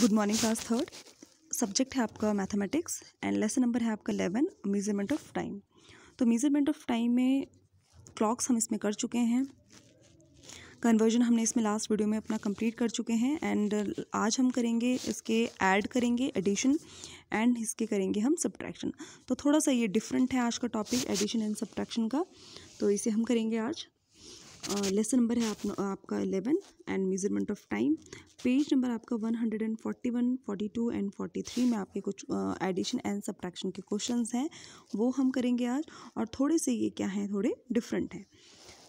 good morning class third subject है आपका mathematics and lesson number है आपका एलेवन मेजरमेंट ऑफ टाइम तो मेजरमेंट ऑफ टाइम में क्लॉक्स हम इसमें कर चुके हैं कन्वर्जन हमने इसमें लास्ट वीडियो में अपना कंप्लीट कर चुके हैं एंड आज हम करेंगे इसके ऐड करेंगे एडिशन एंड इसके करेंगे हम सब्ट्रैक्शन तो थोड़ा सा ये डिफरेंट है आज का टॉपिक एडिशन एंड सब्ट्रैक्शन का तो इसे हम करेंगे आज लेसन नंबर है आप, आपका eleven and measurement of time page number आपका one hundred and forty one forty two and forty three में आपके कुछ एडिशन एंड सब्ट्रैक्शन के क्वेश्चन हैं वो हम करेंगे आज और थोड़े से ये क्या हैं थोड़े डिफरेंट हैं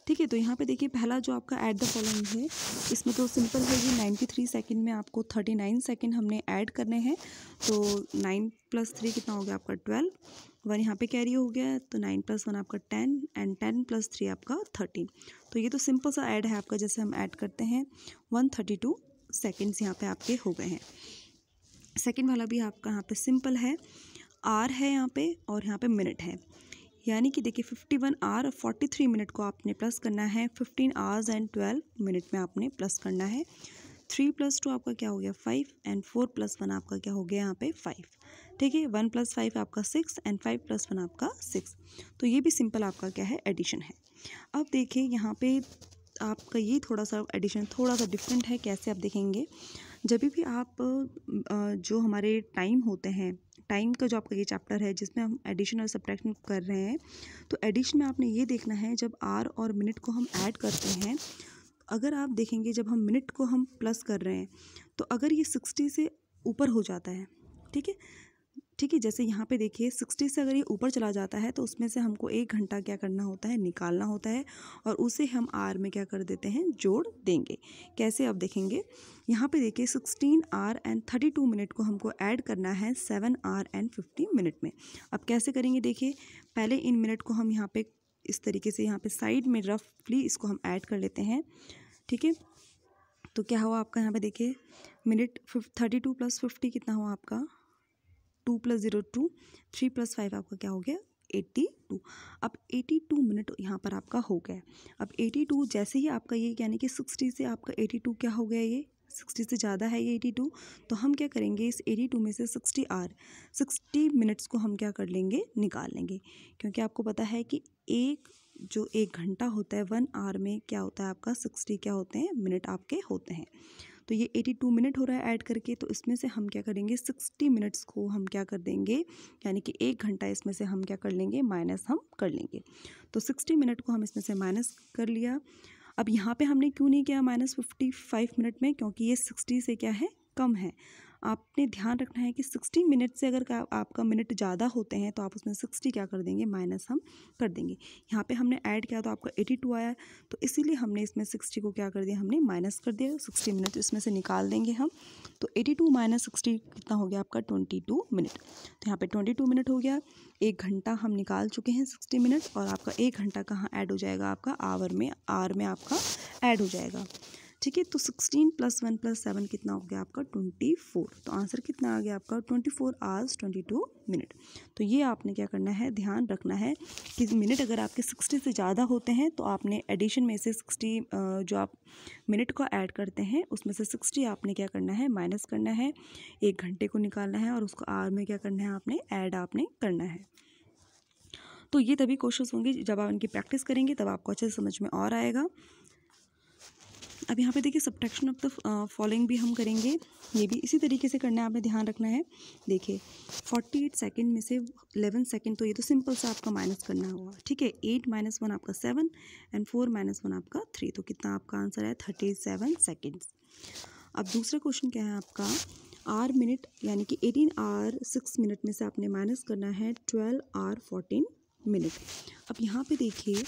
ठीक है तो यहाँ पे देखिए पहला जो आपका ऐड द फॉलोइंग है इसमें तो सिंपल है ये नाइन्टी थ्री सेकेंड में आपको थर्टी नाइन सेकेंड हमने ऐड करने हैं तो नाइन प्लस थ्री कितना हो गया आपका ट्वेल्व वन यहाँ पे कैरी हो गया तो नाइन प्लस वन आपका ten and ten plus three आपका तो ये तो सिंपल सा ऐड है आपका जैसे हम ऐड करते हैं वन थर्टी टू सेकेंड्स यहाँ पर आपके हो गए हैं सेकेंड वाला भी आपका यहाँ पे सिंपल है आर है यहाँ पे और यहाँ पे मिनट है यानी कि देखिए फिफ्टी वन आर और फोर्टी थ्री मिनट को आपने प्लस करना है fifteen hours and twelve minute में आपने प्लस करना है थ्री प्लस टू आपका क्या हो गया five and four plus one आपका क्या हो गया यहाँ पे फाइव ठीक है वन प्लस फाइव आपका six and five plus one आपका सिक्स तो ये भी सिंपल आपका क्या है एडिशन है अब देखिए यहाँ पे आपका ये थोड़ा सा एडिशन थोड़ा सा डिफरेंट है कैसे आप देखेंगे जब भी आप जो हमारे टाइम होते हैं टाइम का जो आपका ये चैप्टर है जिसमें हम एडिशन और सब्ट्रैक्शन कर रहे हैं तो एडिशन में आपने ये देखना है जब आर और मिनट को हम ऐड करते हैं अगर आप देखेंगे जब हम मिनट को हम प्लस कर रहे हैं तो अगर ये सिक्सटी से ऊपर हो जाता है ठीक है ठीक है जैसे यहाँ पे देखिए सिक्सटी से अगर ये ऊपर चला जाता है तो उसमें से हमको एक घंटा क्या करना होता है निकालना होता है और उसे हम आर में क्या कर देते हैं जोड़ देंगे कैसे अब देखेंगे यहाँ पे देखिए sixteen hour and thirty two minute को हमको ऐड करना है seven hour and fifty minute में अब कैसे करेंगे देखिए पहले इन मिनट को हम यहाँ पर इस तरीके से यहाँ पर साइड में रफली इसको हम ऐड कर लेते हैं ठीक है तो क्या हुआ आपका यहाँ पे देखिए minute thirty two plus fifty कितना हुआ आपका two plus zero two three plus five आपका क्या हो गया एट्टी टू अब एटी टू मिनट यहाँ पर आपका हो गया अब एटी टू जैसे ही आपका ये यानी कि सिक्सटी से आपका एटी टू क्या हो गया ये सिक्सटी से ज़्यादा है ये एटी टू तो हम क्या करेंगे इस एटी टू में से सिक्सटी आर सिक्सटी मिनट्स को हम क्या कर लेंगे निकाल लेंगे क्योंकि आपको पता है कि एक जो एक घंटा होता है वन आवर में क्या होता है आपका सिक्सटी क्या होते हैं मिनट आपके होते हैं तो ये एटी टू मिनट हो रहा है ऐड करके तो इसमें से हम क्या करेंगे सिक्सटी मिनट्स को हम क्या कर देंगे यानी कि एक घंटा इसमें से हम क्या कर लेंगे माइनस हम कर लेंगे तो सिक्सटी मिनट को हम इसमें से माइनस कर लिया अब यहाँ पे हमने क्यों नहीं किया माइनस फिफ्टी फाइव मिनट में क्योंकि ये सिक्सटी से क्या है कम है आपने ध्यान रखना है कि सिक्सटी मिनट से अगर आपका मिनट ज़्यादा होते हैं तो आप उसमें सिक्सटी क्या कर देंगे माइनस हम कर देंगे यहाँ पे हमने ऐड किया तो आपका एटी टू आया तो इसीलिए हमने इसमें सिक्सटी को क्या कर दिया हमने माइनस कर दिया सिक्सटी मिनट इसमें से निकाल देंगे हम तो एटी टू माइनस सिक्सटी कितना हो गया आपका ट्वेंटी टू मिनट तो यहाँ पर ट्वेंटी टू मिनट हो गया एक घंटा हम निकाल चुके हैं सिक्सटी मिनट और आपका एक घंटा कहाँ ऐड हो जाएगा आपका आवर में आर में आपका ऐड हो जाएगा ठीक है तो sixteen plus one plus seven कितना हो गया आपका ट्वेंटी फोर तो आंसर कितना आ गया आपका twenty four hours twenty two minute तो ये आपने क्या करना है ध्यान रखना है कि मिनट अगर आपके सिक्सटी से ज़्यादा होते हैं तो आपने एडिशन में से सिक्सटी जो आप मिनट को ऐड करते हैं उसमें से सिक्सटी आपने क्या करना है माइनस करना है एक घंटे को निकालना है और उसको आर में क्या करना है आपने ऐड आपने करना है तो ये तभी कोशिश होंगी जब आप इनकी प्रैक्टिस करेंगे तब आपको अच्छे से समझ में और आएगा अब यहाँ पे देखिए सब्ट्रैक्शन ऑफ द फॉलोइंग भी हम करेंगे ये भी इसी तरीके से करना है आपने ध्यान रखना है देखिए फोर्टी एट सेकेंड में से 11 सेकेंड तो ये तो सिंपल सा आपका माइनस करना होगा ठीक है एट माइनस वन आपका seven and four minus one आपका थ्री तो कितना आपका आंसर है थर्टी सेवन सेकेंड्स अब दूसरा क्वेश्चन क्या है आपका आर मिनट यानी कि एटीन आर सिक्स मिनट में से आपने माइनस करना है ट्वेल्व आर फोर्टीन मिनट अब यहाँ पर देखिए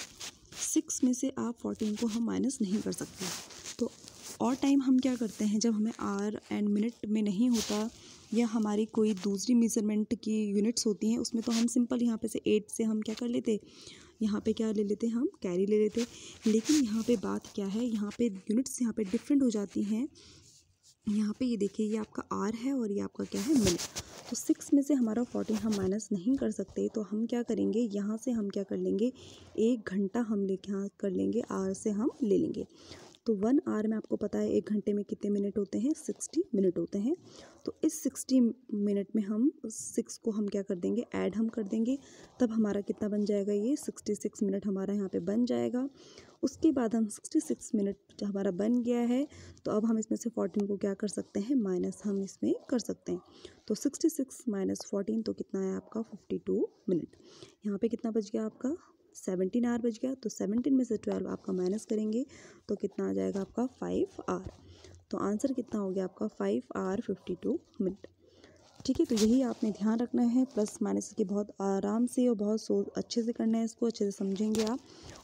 सिक्स में से आप फोर्टीन को हम माइनस नहीं कर सकते और टाइम हम क्या करते हैं जब हमें आर एंड मिनट में नहीं होता या हमारी कोई दूसरी मेज़रमेंट की यूनिट्स होती हैं उसमें तो हम सिंपल यहाँ पे से एट से हम क्या कर लेते यहाँ पे क्या ले लेते हम कैरी ले लेते लेकिन यहाँ पे बात क्या है यहाँ पे यूनिट्स यहाँ पे डिफरेंट हो जाती हैं यहाँ पे ये देखिए ये आपका आर है और ये आपका क्या है मिनट तो सिक्स में से हमारा फोर्टीन हम माइनस नहीं कर सकते तो हम क्या करेंगे यहाँ से हम क्या कर लेंगे एक घंटा हम ले कर लेंगे आर से हम ले लेंगे तो वन आवर में आपको पता है एक घंटे में कितने मिनट होते हैं सिक्सटी मिनट होते हैं तो इस सिक्सटी मिनट में हम सिक्स को हम क्या कर देंगे ऐड हम कर देंगे तब हमारा कितना बन जाएगा ये सिक्सटी सिक्स मिनट हमारा यहाँ पे बन जाएगा उसके बाद हम सिक्सटी सिक्स मिनट हमारा बन गया है तो अब हम इसमें से फोर्टीन को क्या कर सकते हैं माइनस हम इसमें कर सकते हैं तो सिक्सटी सिक्स माइनस फोर्टीन तो कितना है आपका फिफ्टी टू मिनट यहाँ पे कितना बच गया आपका सेवनटीन आर बच गया तो सेवनटीन में से ट्वेल्व आपका माइनस करेंगे तो कितना आ जाएगा आपका फाइव आर तो आंसर कितना हो गया आपका five hour fifty two minute ठीक है तो यही आपने ध्यान रखना है प्लस माइनस की बहुत आराम से और बहुत सो अच्छे से करना है इसको अच्छे से समझेंगे आप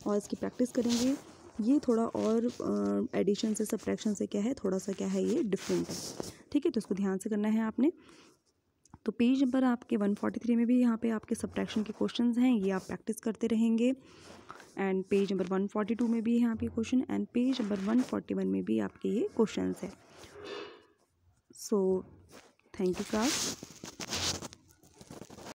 और इसकी प्रैक्टिस करेंगे ये थोड़ा और एडिशन से सब्ट्रैक्शन से क्या है थोड़ा सा क्या है ये डिफरेंट है ठीक है तो इसको ध्यान से करना है आपने तो पेज नंबर आपके 143 में भी यहाँ पे आपके सब्ट्रैक्शन के क्वेश्चंस हैं ये आप प्रैक्टिस करते रहेंगे एंड पेज नंबर 142 में भी यहाँ पे क्वेश्चन एंड पेज नंबर 141 में भी आपके ये क्वेश्चंस हैं सो थैंक यू क्लास